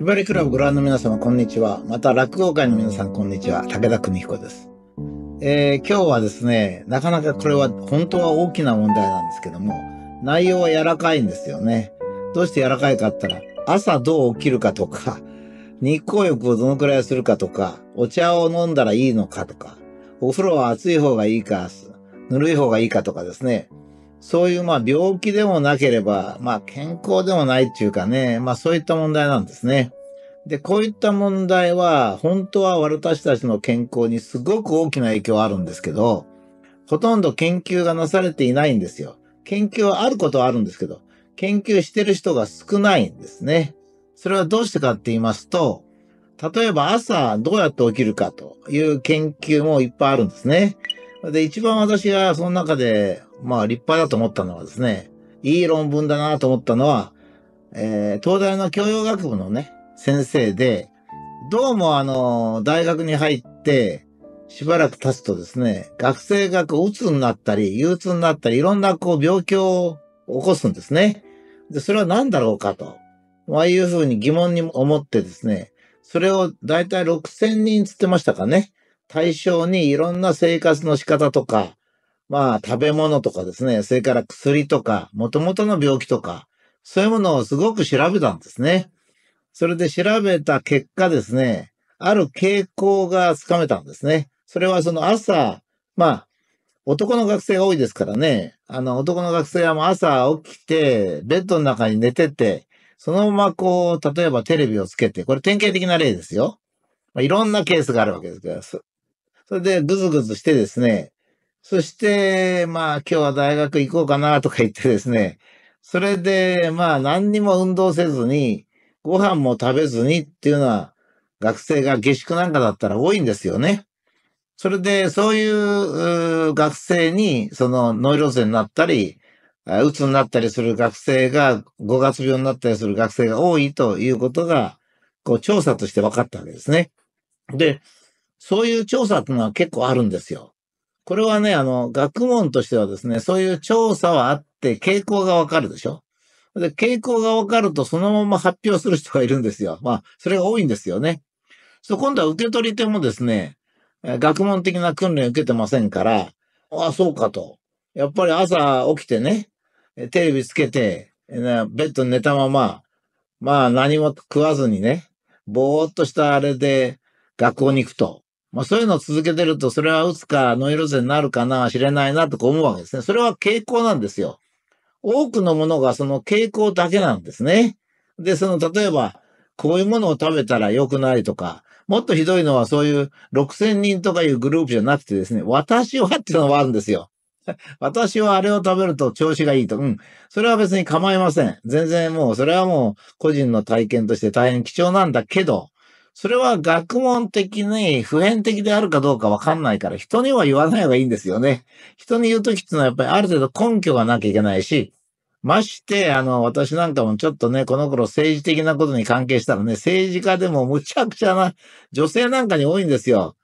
ひばりクラブご覧の皆様、こんにちは。また、落語界の皆さん、こんにちは。武田邦彦です。えー、今日はですね、なかなかこれは本当は大きな問題なんですけども、内容は柔らかいんですよね。どうして柔らかいかったら、朝どう起きるかとか、日光浴をどのくらいするかとか、お茶を飲んだらいいのかとか、お風呂は熱い方がいいか、ぬるい方がいいかとかですね、そういうまあ病気でもなければ、まあ健康でもないっていうかね、まあそういった問題なんですね。で、こういった問題は本当は私たちの健康にすごく大きな影響あるんですけど、ほとんど研究がなされていないんですよ。研究はあることはあるんですけど、研究してる人が少ないんですね。それはどうしてかって言いますと、例えば朝どうやって起きるかという研究もいっぱいあるんですね。で、一番私がその中でまあ立派だと思ったのはですね、いい論文だなと思ったのは、えー、東大の教養学部のね、先生で、どうもあの、大学に入って、しばらく経つとですね、学生がこう、鬱になったり、憂鬱になったり、いろんなこう、病気を起こすんですね。で、それは何だろうかと、まあいうふうに疑問に思ってですね、それを大体6000人つってましたかね。対象にいろんな生活の仕方とか、まあ、食べ物とかですね、それから薬とか、元々の病気とか、そういうものをすごく調べたんですね。それで調べた結果ですね、ある傾向がつかめたんですね。それはその朝、まあ、男の学生が多いですからね、あの、男の学生はもう朝起きて、ベッドの中に寝てて、そのままこう、例えばテレビをつけて、これ典型的な例ですよ。まあ、いろんなケースがあるわけですけど、それでぐずぐずしてですね、そして、まあ今日は大学行こうかなとか言ってですね、それでまあ何にも運動せずに、ご飯も食べずにっていうのは学生が下宿なんかだったら多いんですよね。それでそういう学生にそのノイローゼになったり、うつになったりする学生が、5月病になったりする学生が多いということが、こう調査として分かったわけですね。で、そういう調査っていうのは結構あるんですよ。これはね、あの、学問としてはですね、そういう調査はあって、傾向がわかるでしょで、傾向がわかると、そのまま発表する人がいるんですよ。まあ、それが多いんですよね。そう、今度は受け取り手もですね、学問的な訓練を受けてませんから、ああ、そうかと。やっぱり朝起きてね、テレビつけて、ベッドに寝たまま、まあ何も食わずにね、ぼーっとしたあれで学校に行くと。まあそういうのを続けてると、それは打つかノイローゼになるかな、知れないなとか思うわけですね。それは傾向なんですよ。多くのものがその傾向だけなんですね。で、その例えば、こういうものを食べたら良くないとか、もっとひどいのはそういう6000人とかいうグループじゃなくてですね、私はっていうのもあるんですよ。私はあれを食べると調子がいいと。うん。それは別に構いません。全然もう、それはもう個人の体験として大変貴重なんだけど、それは学問的に普遍的であるかどうかわかんないから、人には言わない方がいいんですよね。人に言うときっていうのはやっぱりある程度根拠がなきゃいけないし、まして、あの、私なんかもちょっとね、この頃政治的なことに関係したらね、政治家でもむちゃくちゃな女性なんかに多いんですよ。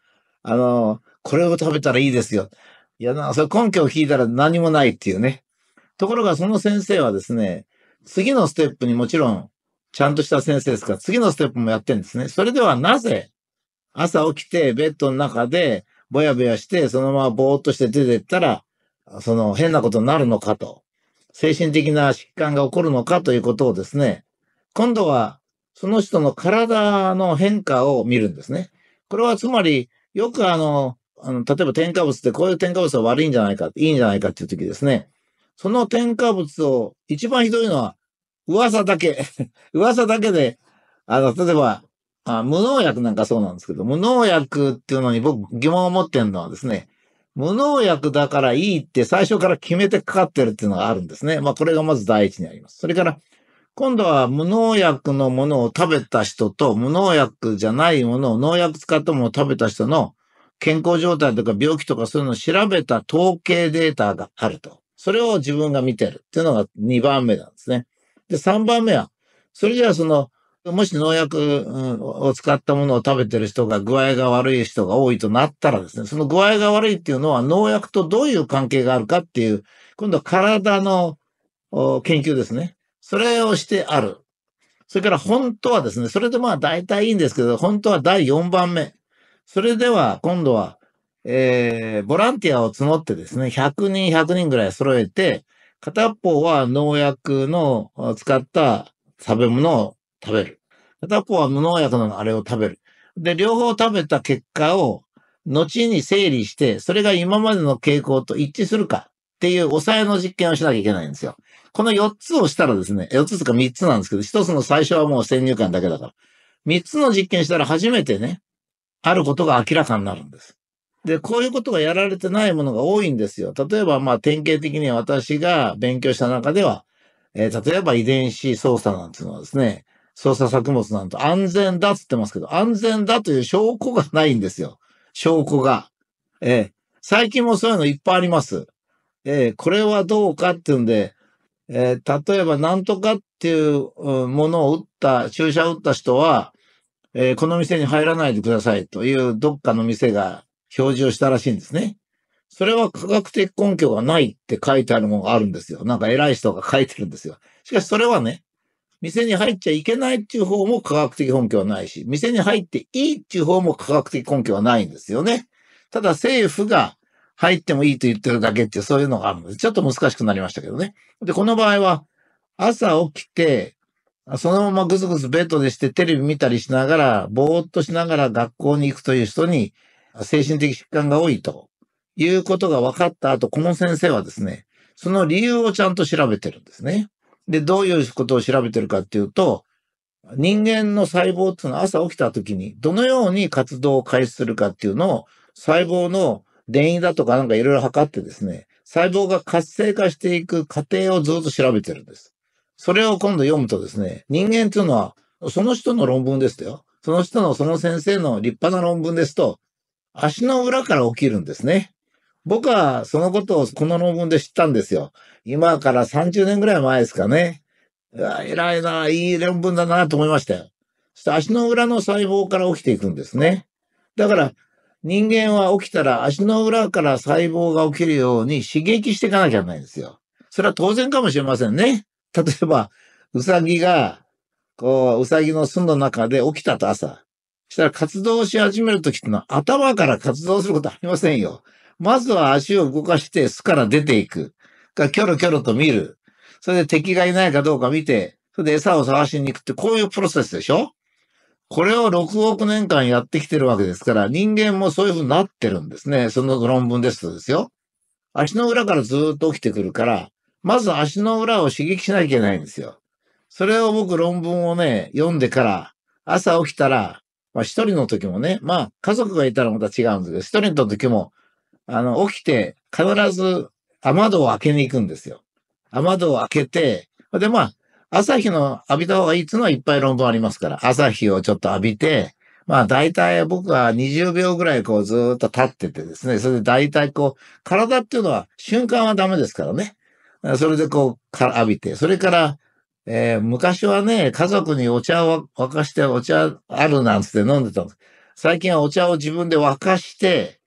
あの、これを食べたらいいですよ。いやな、それ根拠を聞いたら何もないっていうね。ところがその先生はですね、次のステップにもちろんちゃんとした先生ですから、次のステップもやってるんですね。それではなぜ、朝起きてベッドの中で、ぼやぼやして、そのままぼーっとして出てったら、その変なことになるのかと、精神的な疾患が起こるのかということをですね、今度はその人の体の変化を見るんですね。これはつまり、よくあの、あの例えば添加物ってこういう添加物は悪いんじゃないか、いいんじゃないかっていう時ですね。その添加物を、一番ひどいのは噂だけ、噂だけで、あの、例えば、あ無農薬なんかそうなんですけど、無農薬っていうのに僕疑問を持ってるのはですね、無農薬だからいいって最初から決めてかかってるっていうのがあるんですね。まあこれがまず第一にあります。それから、今度は無農薬のものを食べた人と無農薬じゃないものを農薬使ったものを食べた人の健康状態とか病気とかそういうのを調べた統計データがあると。それを自分が見てるっていうのが2番目なんですね。で、3番目は、それじゃあその、もし農薬を使ったものを食べてる人が具合が悪い人が多いとなったらですね、その具合が悪いっていうのは農薬とどういう関係があるかっていう、今度は体の研究ですね。それをしてある。それから本当はですね、それでまあ大体いいんですけど、本当は第4番目。それでは今度は、えー、ボランティアを募ってですね、100人100人ぐらい揃えて、片方は農薬の使った食べ物を食べる。片方は無農薬のあれを食べる。で、両方食べた結果を、後に整理して、それが今までの傾向と一致するかっていう抑えの実験をしなきゃいけないんですよ。この4つをしたらですね、4つとか3つなんですけど、1つの最初はもう先入観だけだから。3つの実験したら初めてね、あることが明らかになるんです。で、こういうことがやられてないものが多いんですよ。例えば、まあ、典型的に私が勉強した中では、えー、例えば遺伝子操作なんていうのはですね、操作作物なんて安全だっつってますけど、安全だという証拠がないんですよ。証拠が。えー、最近もそういうのいっぱいあります。えー、これはどうかっていうんで、えー、例えば何とかっていうものを打った、注射を打った人は、えー、この店に入らないでくださいというどっかの店が表示をしたらしいんですね。それは科学的根拠がないって書いてあるものがあるんですよ。なんか偉い人が書いてるんですよ。しかしそれはね、店に入っちゃいけないっていう方も科学的根拠はないし、店に入っていいっていう方も科学的根拠はないんですよね。ただ政府が入ってもいいと言ってるだけってそういうのがあるので、ちょっと難しくなりましたけどね。で、この場合は朝起きて、そのままぐずぐずベッドでしてテレビ見たりしながら、ぼーっとしながら学校に行くという人に、精神的疾患が多いということが分かった後、この先生はですね、その理由をちゃんと調べてるんですね。で、どういうことを調べてるかっていうと、人間の細胞っていうのは朝起きた時にどのように活動を開始するかっていうのを細胞の電位だとかなんかいろいろ測ってですね、細胞が活性化していく過程をずっと調べてるんです。それを今度読むとですね、人間っていうのはその人の論文ですよ。その人のその先生の立派な論文ですと、足の裏から起きるんですね。僕はそのことをこの論文で知ったんですよ。今から30年ぐらい前ですかね。うわ、偉いな、いい論文だなと思いましたよ。そして足の裏の細胞から起きていくんですね。だから人間は起きたら足の裏から細胞が起きるように刺激していかなきゃいけないんですよ。それは当然かもしれませんね。例えば、うさぎが、こう、うさぎの巣の中で起きたと朝。したら活動し始めるときってのは頭から活動することありませんよ。まずは足を動かして巣から出ていく。が、キョロキョロと見る。それで敵がいないかどうか見て、それで餌を探しに行くって、こういうプロセスでしょこれを6億年間やってきてるわけですから、人間もそういうふうになってるんですね。その論文ですとですよ。足の裏からずっと起きてくるから、まず足の裏を刺激しなきゃいけないんですよ。それを僕論文をね、読んでから、朝起きたら、まあ一人の時もね、まあ家族がいたらまた違うんですけど、一人の時も、あの、起きて必ず雨戸を開けに行くんですよ。雨戸を開けて、でまあ、朝日の浴びた方がいいっていうのはいっぱい論文ありますから、朝日をちょっと浴びて、まあ大体僕は20秒ぐらいこうずっと立っててですね、それで大体こう、体っていうのは瞬間はダメですからね。それでこう、浴びて、それからえー、昔はね、家族にお茶を沸かしてお茶あるなんつって飲んでたんです。最近はお茶を自分で沸かして、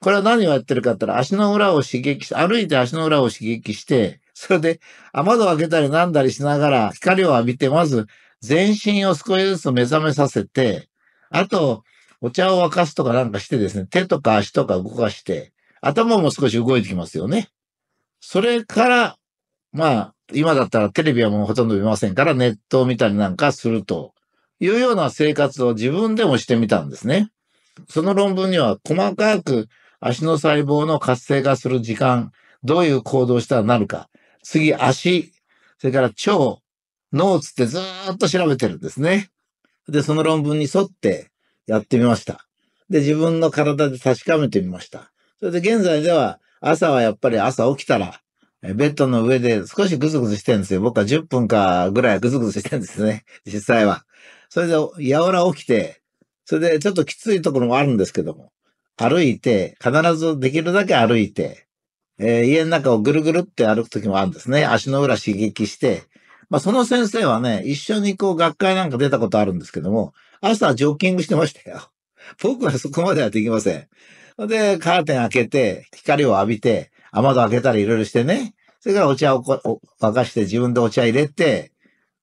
これは何をやってるかって言ったら足の裏を刺激して、歩いて足の裏を刺激して、それで雨戸を開けたりなんだりしながら光を浴びて、まず全身を少しずつ目覚めさせて、あと、お茶を沸かすとかなんかしてですね、手とか足とか動かして、頭も少し動いてきますよね。それから、まあ、今だったらテレビはもうほとんど見ませんから、ネットを見たりなんかするというような生活を自分でもしてみたんですね。その論文には細かく足の細胞の活性化する時間、どういう行動したらなるか、次足、それから腸、脳つってずっと調べてるんですね。で、その論文に沿ってやってみました。で、自分の体で確かめてみました。それで現在では朝はやっぱり朝起きたらベッドの上で少しグズグズしてるんですよ。僕は10分かぐらいグズグズしてるんですね。実際は。それで、やおら起きて、それでちょっときついところもあるんですけども、歩いて、必ずできるだけ歩いて、えー、家の中をぐるぐるって歩くときもあるんですね。足の裏刺激して。まあ、その先生はね、一緒にこう学会なんか出たことあるんですけども、朝ジョーキングしてましたよ。僕はそこまではできません。で、カーテン開けて、光を浴びて、雨戸開けたりいろいろしてね、それからお茶をこ沸かして自分でお茶入れて、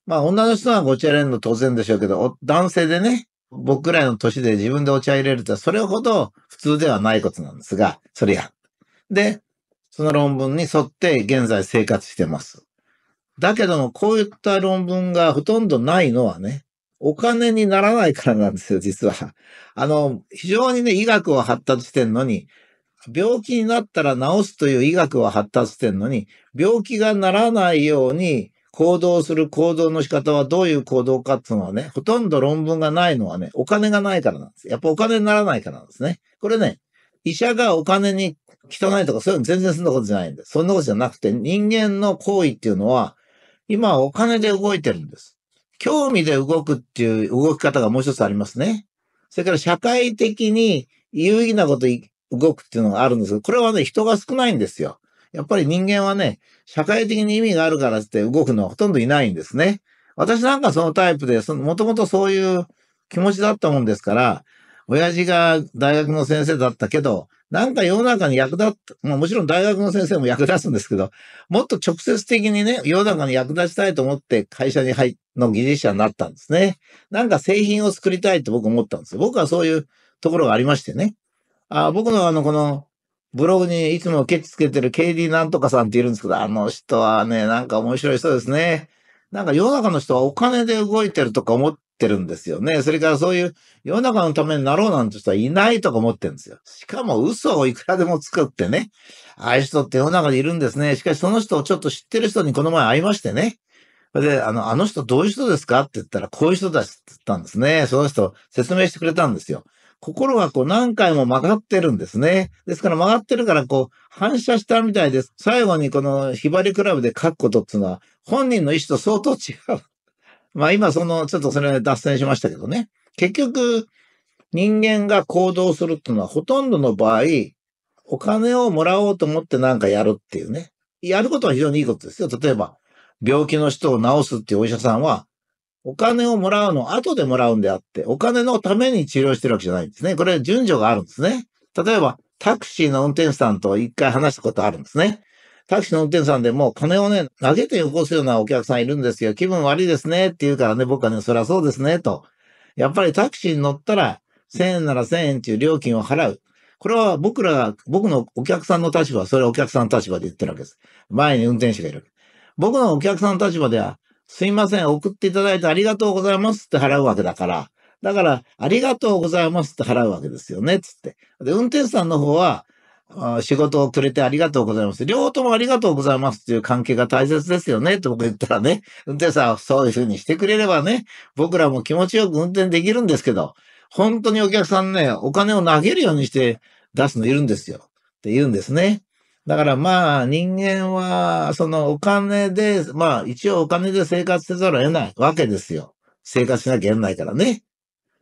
まあ女の人はお茶入れるの当然でしょうけど、男性でね、僕くらいの年で自分でお茶入れるとそれほど普通ではないことなんですが、それや。で、その論文に沿って現在生活してます。だけども、こういった論文がほとんどないのはね、お金にならないからなんですよ、実は。あの、非常にね、医学を発達してんのに、病気になったら治すという医学は発達してんのに、病気がならないように行動する行動の仕方はどういう行動かっていうのはね、ほとんど論文がないのはね、お金がないからなんです。やっぱお金にならないからなんですね。これね、医者がお金に汚いとかそういうの全然そんなことじゃないんです。そんなことじゃなくて、人間の行為っていうのは、今はお金で動いてるんです。興味で動くっていう動き方がもう一つありますね。それから社会的に有意義なこと動くっていうのがあるんですけど、これはね、人が少ないんですよ。やっぱり人間はね、社会的に意味があるからって動くのはほとんどいないんですね。私なんかそのタイプで、その、もともとそういう気持ちだったもんですから、親父が大学の先生だったけど、なんか世の中に役立っ、まあ、もちろん大学の先生も役立つんですけど、もっと直接的にね、世の中に役立ちたいと思って会社に入の技術者になったんですね。なんか製品を作りたいって僕思ったんですよ。僕はそういうところがありましてね。あ僕のあの、この、ブログにいつもケチつけてる KD なんとかさんっているんですけど、あの人はね、なんか面白い人ですね。なんか世の中の人はお金で動いてるとか思ってるんですよね。それからそういう世の中のためになろうなんて人はいないとか思ってるんですよ。しかも嘘をいくらでも作ってね。ああいう人って世の中にいるんですね。しかしその人をちょっと知ってる人にこの前会いましてね。で、あの、あの人どういう人ですかって言ったら、こういう人だって言ったんですね。その人説明してくれたんですよ。心がこう何回も曲がってるんですね。ですから曲がってるからこう反射したみたいです。最後にこのひばりクラブで書くことっていうのは本人の意思と相当違う。まあ今その、ちょっとそれ脱線しましたけどね。結局、人間が行動するっていうのはほとんどの場合、お金をもらおうと思ってなんかやるっていうね。やることは非常にいいことですよ。例えば、病気の人を治すっていうお医者さんは、お金をもらうの後でもらうんであって、お金のために治療してるわけじゃないんですね。これ順序があるんですね。例えば、タクシーの運転手さんと一回話したことあるんですね。タクシーの運転手さんでも金をね、投げてよこすようなお客さんいるんですよ。気分悪いですねって言うからね、僕はね、そりゃそうですね、と。やっぱりタクシーに乗ったら、1000円なら1000円っていう料金を払う。これは僕らが、僕のお客さんの立場、それはお客さんの立場で言ってるわけです。前に運転手がいるわけ。僕のお客さんの立場では、すいません、送っていただいてありがとうございますって払うわけだから、だから、ありがとうございますって払うわけですよね、つって。で、運転手さんの方は、仕事をくれてありがとうございます。両方ともありがとうございますっていう関係が大切ですよねって僕言ったらね、運転手さんはそういうふうにしてくれればね、僕らも気持ちよく運転できるんですけど、本当にお客さんね、お金を投げるようにして出すのいるんですよって言うんですね。だからまあ人間はそのお金で、まあ一応お金で生活せざるを得ないわけですよ。生活しなきゃいけないからね。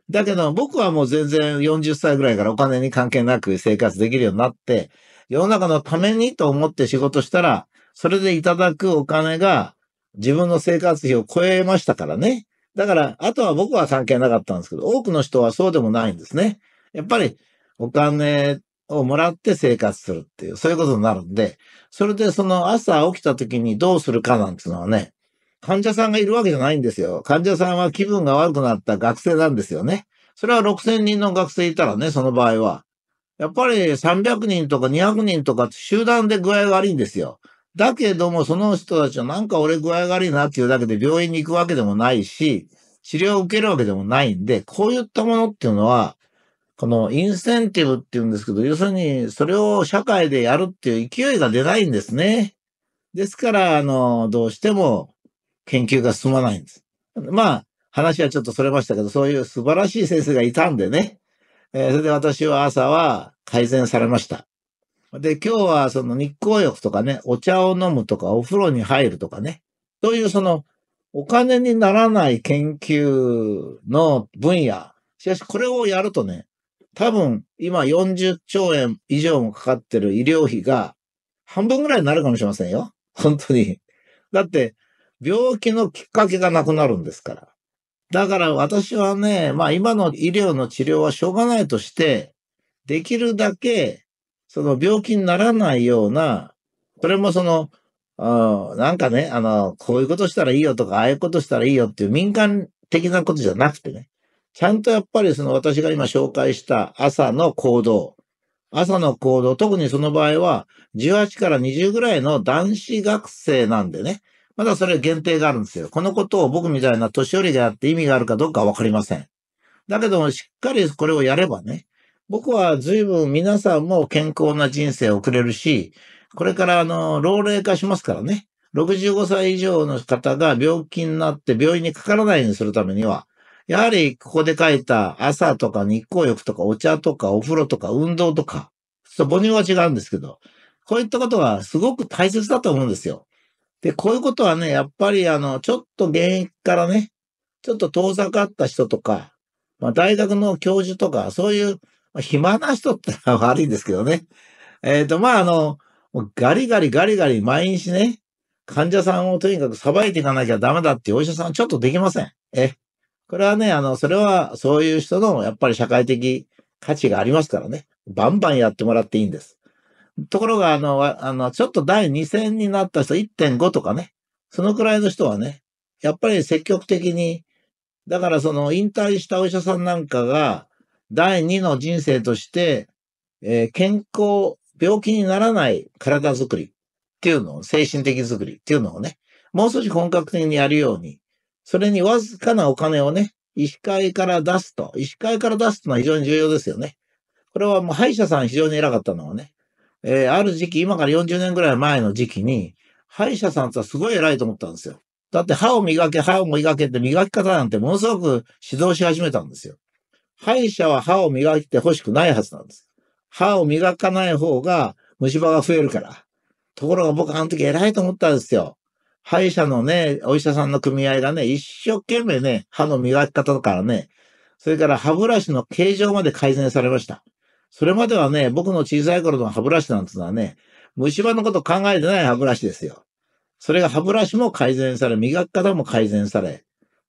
だけど僕はもう全然40歳ぐらいからお金に関係なく生活できるようになって、世の中のためにと思って仕事したら、それでいただくお金が自分の生活費を超えましたからね。だから、あとは僕は関係なかったんですけど、多くの人はそうでもないんですね。やっぱりお金をもらって生活するっていう、そういうことになるんで、それでその朝起きた時にどうするかなんていうのはね、患者さんがいるわけじゃないんですよ。患者さんは気分が悪くなった学生なんですよね。それは6000人の学生いたらね、その場合は。やっぱり300人とか200人とか集団で具合が悪いんですよ。だけども、その人たちはなんか俺具合が悪いなっていうだけで病院に行くわけでもないし、治療を受けるわけでもないんで、こういったものっていうのは、このインセンティブって言うんですけど、要するにそれを社会でやるっていう勢いが出ないんですね。ですから、あの、どうしても研究が進まないんです。まあ、話はちょっとそれましたけど、そういう素晴らしい先生がいたんでね。えー、それで私は朝は改善されました。で、今日はその日光浴とかね、お茶を飲むとか、お風呂に入るとかね。そういうその、お金にならない研究の分野。しかしこれをやるとね、多分今40兆円以上もかかってる医療費が半分ぐらいになるかもしれませんよ。本当に。だって病気のきっかけがなくなるんですから。だから私はね、まあ今の医療の治療はしょうがないとして、できるだけその病気にならないような、これもその、うん、なんかね、あの、こういうことしたらいいよとか、ああいうことしたらいいよっていう民間的なことじゃなくてね、ちゃんとやっぱりその私が今紹介した朝の行動、朝の行動、特にその場合は、18から20ぐらいの男子学生なんでね、まだそれ限定があるんですよ。このことを僕みたいな年寄りがやって意味があるかどうかわかりません。だけども、しっかりこれをやればね、僕は随分皆さんも健康な人生を送れるし、これからあの、老齢化しますからね、65歳以上の方が病気になって病院にかからないようにするためには、やはりここで書いた朝とか日光浴とかお茶とかお風呂とか運動とか、ちょっと母乳は違うんですけど、こういったことがすごく大切だと思うんですよ。で、こういうことはね、やっぱりあの、ちょっと現役からね、ちょっと遠ざかった人とか、まあ、大学の教授とか、そういう、暇な人って悪いんですけどね。えっ、ー、と、まあ、あの、ガリガリガリガリ毎日ね、患者さんをとにかくさばいていかなきゃダメだっていうお医者さんはちょっとできません。え、これはね、あの、それはそういう人のやっぱり社会的価値がありますからね。バンバンやってもらっていいんです。ところが、あの、あのちょっと第2戦になった人1.5とかね、そのくらいの人はね、やっぱり積極的に、だからその引退したお医者さんなんかが、第2の人生として、えー、健康、病気にならない体づくりっていうのを、精神的づくりっていうのをね、もう少し本格的にやるようにそれにわずかなお金をね、医師会から出すと。医師会から出すというのは非常に重要ですよね。これはもう歯医者さん非常に偉かったのはね、えー、ある時期、今から40年ぐらい前の時期に、歯医者さんとはすごい偉いと思ったんですよ。だって歯を磨け、歯を磨けって磨き方なんてものすごく指導し始めたんですよ。歯医者は歯を磨いて欲しくないはずなんです。歯を磨かない方が虫歯が増えるから。ところが僕あの時偉いと思ったんですよ。歯医者のね、お医者さんの組合がね、一生懸命ね、歯の磨き方からね、それから歯ブラシの形状まで改善されました。それまではね、僕の小さい頃の歯ブラシなんてのはね、虫歯のこと考えてない歯ブラシですよ。それが歯ブラシも改善され、磨き方も改善され、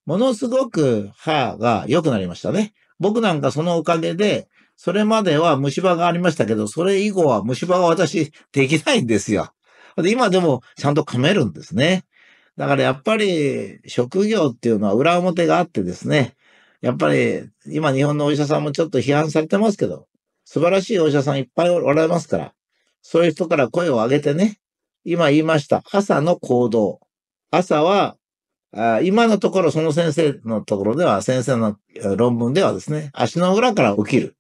ものすごく歯が良くなりましたね。僕なんかそのおかげで、それまでは虫歯がありましたけど、それ以後は虫歯が私できないんですよ。で今でもちゃんと噛めるんですね。だからやっぱり職業っていうのは裏表があってですね、やっぱり今日本のお医者さんもちょっと批判されてますけど、素晴らしいお医者さんいっぱいおられますから、そういう人から声を上げてね、今言いました朝の行動。朝はあ今のところ、その先生のところでは、先生の論文ではですね、足の裏から起きる。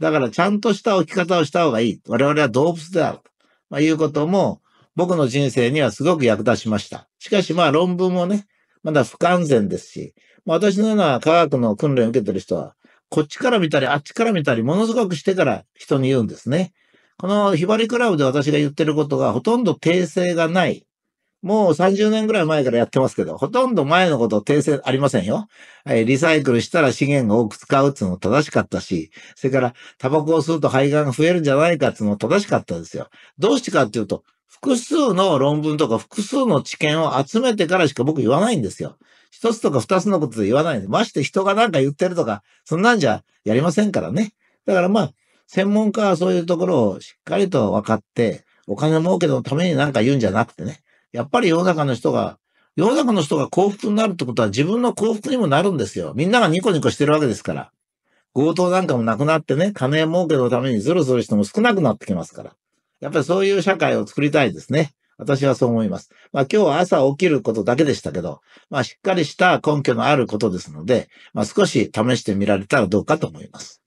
だから、ちゃんとした起き方をした方がいい。我々は動物である。と、まあ、いうことも、僕の人生にはすごく役立ちました。しかしまあ論文もね、まだ不完全ですし、まあ、私のような科学の訓練を受けてる人は、こっちから見たり、あっちから見たり、ものすごくしてから人に言うんですね。このひばりクラブで私が言ってることがほとんど訂正がないもう30年ぐらい前からやってますけど、ほとんど前のこと訂正ありませんよ。はい、リサイクルしたら資源が多く使うっていうのも正しかったし、それからタバコを吸うと肺がんが増えるんじゃないかっていうのも正しかったですよ。どうしてかっていうと、複数の論文とか複数の知見を集めてからしか僕言わないんですよ。一つとか二つのことで言わないんです。まして人が何か言ってるとか、そんなんじゃやりませんからね。だからまあ、専門家はそういうところをしっかりと分かって、お金儲けのために何か言うんじゃなくてね、やっぱり世の中の人が、世の中の人が幸福になるってことは自分の幸福にもなるんですよ。みんながニコニコしてるわけですから。強盗なんかもなくなってね、金儲けのためにズルズル人も少なくなってきますから。やっぱりそういう社会を作りたいですね。私はそう思います。まあ今日は朝起きることだけでしたけど、まあしっかりした根拠のあることですので、まあ少し試してみられたらどうかと思います。